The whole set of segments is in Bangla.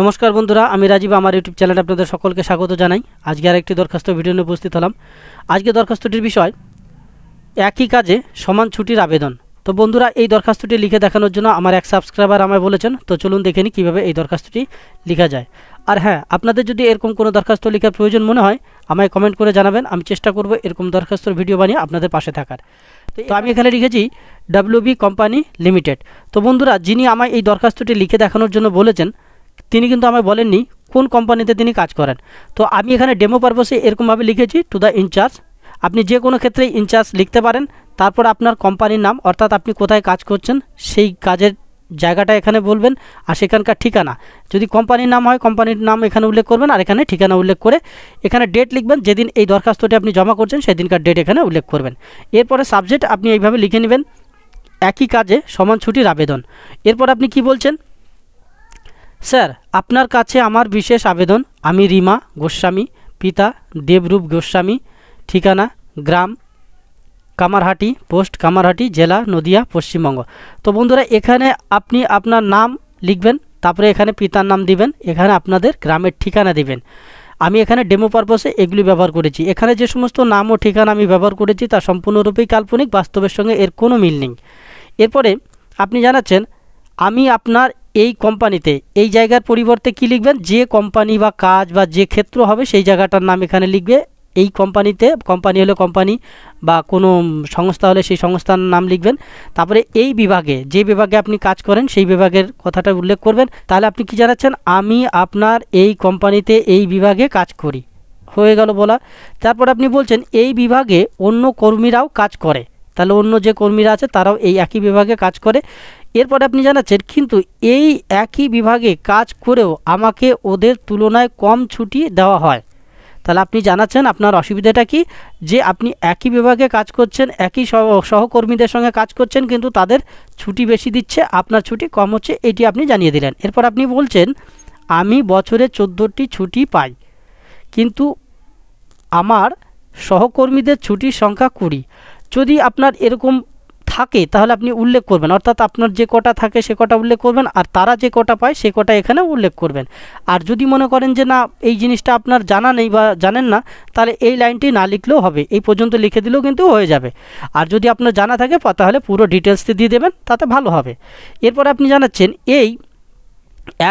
নমস্কার বন্ধুরা আমি রাজীব আমার ইউটিউব চ্যানেলে আপনাদের সকলকে স্বাগত জানাই আজকে আর একটি দরখাস্ত ভিডিও নিয়ে উপস্থিত হলাম আজকে দরখাস্তটির বিষয় একই কাজে সমান ছুটির আবেদন তো বন্ধুরা এই দরখাস্তটি লিখে দেখানোর জন্য আমার এক সাবস্ক্রাইবার আমায় বলেছেন তো চলুন দেখে নিই কীভাবে এই দরখাস্তটি লেখা যায় আর হ্যাঁ আপনাদের যদি এরকম কোনো দরখাস্ত লেখার প্রয়োজন মনে হয় আমায় কমেন্ট করে জানাবেন আমি চেষ্টা করব এরকম দরখাস্তর ভিডিও বানিয়ে আপনাদের পাশে থাকার তো আমি এখানে লিখেছি ডাব্লিউবি কোম্পানি লিমিটেড তো বন্ধুরা যিনি আমায় এই দরখাস্তটি লিখে দেখানোর জন্য বলেছেন তিনি কিন্তু আমায় বলেননি কোন কোম্পানিতে তিনি কাজ করেন তো আমি এখানে ডেমো পারপসে এরকমভাবে লিখেছি টু দ্য ইনচার্জ আপনি যে কোনো ক্ষেত্রে ইনচার্জ লিখতে পারেন তারপর আপনার কোম্পানির নাম অর্থাৎ আপনি কোথায় কাজ করছেন সেই কাজের জায়গাটা এখানে বলবেন আর সেখানকার ঠিকানা যদি কোম্পানির নাম হয় কোম্পানির নাম এখানে উল্লেখ করবেন আর এখানে ঠিকানা উল্লেখ করে এখানে ডেট লিখবেন যেদিন এই দরখাস্তটি আপনি জমা করছেন সেদিনকার ডেট এখানে উল্লেখ করবেন এরপরে সাবজেক্ট আপনি এইভাবে লিখে নেবেন একই কাজে সমান ছুটির আবেদন এরপর আপনি কি বলছেন স্যার আপনার কাছে আমার বিশেষ আবেদন আমি রিমা গোস্বামী পিতা দেবরূপ গোস্বামী ঠিকানা গ্রাম কামারহাটি পোস্ট কামারহাটি জেলা নদিয়া পশ্চিমবঙ্গ তো বন্ধুরা এখানে আপনি আপনার নাম লিখবেন তারপরে এখানে পিতার নাম দিবেন এখানে আপনাদের গ্রামের ঠিকানা দিবেন আমি এখানে ডেমো পারপাসে এগুলি ব্যবহার করেছি এখানে যে সমস্ত নাম ও ঠিকানা আমি ব্যবহার করেছি তা সম্পূর্ণরূপেই কাল্পনিক বাস্তবের সঙ্গে এর কোনো মিল নেই এরপরে আপনি জানাচ্ছেন আমি আপনার এই কোম্পানিতে এই জায়গার পরিবর্তে কি লিখবেন যে কোম্পানি বা কাজ বা যে ক্ষেত্র হবে সেই জায়গাটার নাম এখানে লিখবে এই কোম্পানিতে কোম্পানি হলে কোম্পানি বা কোনো সংস্থা হলে সেই সংস্থার নাম লিখবেন তারপরে এই বিভাগে যে বিভাগে আপনি কাজ করেন সেই বিভাগের কথাটা উল্লেখ করবেন তাহলে আপনি কি জানাচ্ছেন আমি আপনার এই কোম্পানিতে এই বিভাগে কাজ করি হয়ে গেল বলা তারপর আপনি বলছেন এই বিভাগে অন্য কর্মীরাও কাজ করে তাহলে অন্য যে কর্মীরা আছে তারাও এই একই বিভাগে কাজ করে এরপরে আপনি জানাচ্ছেন কিন্তু এই একই বিভাগে কাজ করেও আমাকে ওদের তুলনায় কম ছুটি দেওয়া হয় তাহলে আপনি জানাচ্ছেন আপনার অসুবিধাটা কি যে আপনি একই বিভাগে কাজ করছেন একই সহকর্মীদের সঙ্গে কাজ করছেন কিন্তু তাদের ছুটি বেশি দিচ্ছে আপনার ছুটি কম হচ্ছে এটি আপনি জানিয়ে দিলেন এরপর আপনি বলছেন আমি বছরে চোদ্দোটি ছুটি পাই কিন্তু আমার সহকর্মীদের ছুটির সংখ্যা কুড়ি যদি আপনার এরকম থাকে তাহলে আপনি উল্লেখ করবেন অর্থাৎ আপনার যে কটা থাকে সে কটা উল্লেখ করবেন আর তারা যে কটা পায় সে কটা এখানে উল্লেখ করবেন আর যদি মনে করেন যে না এই জিনিসটা আপনার জানা নেই বা জানেন না তাহলে এই লাইনটি না লিখলেও হবে এই পর্যন্ত লিখে দিলেও কিন্তু হয়ে যাবে আর যদি আপনার জানা থাকে তাহলে পুরো ডিটেলসটি দিয়ে দেবেন তাতে ভালো হবে এরপর আপনি জানাচ্ছেন এই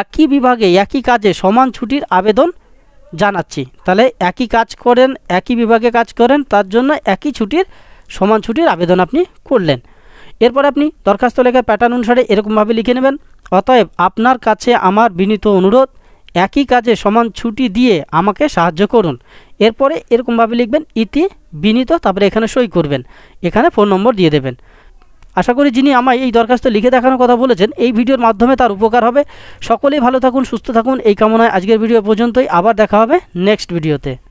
একই বিভাগে একই কাজে সমান ছুটির আবেদন জানাচ্ছি তাহলে একই কাজ করেন একই বিভাগে কাজ করেন তার জন্য একই ছুটির সমান ছুটির আবেদন আপনি করলেন এরপর আপনি দরখাস্ত লেখার প্যাটার্ন অনুসারে এরকমভাবে লিখে নেবেন অতএব আপনার কাছে আমার বিনীত অনুরোধ একই কাজে সমান ছুটি দিয়ে আমাকে সাহায্য করুন এরপরে এরকমভাবে লিখবেন ইতি বিনীত তারপরে এখানে সই করবেন এখানে ফোন নম্বর দিয়ে দেবেন আশা করি যিনি আমায় এই দরখাস্ত লিখে দেখানোর কথা বলেছেন এই ভিডিওর মাধ্যমে তার উপকার হবে সকলেই ভালো থাকুন সুস্থ থাকুন এই কামনায় আজকের ভিডিও পর্যন্তই আবার দেখা হবে নেক্সট ভিডিওতে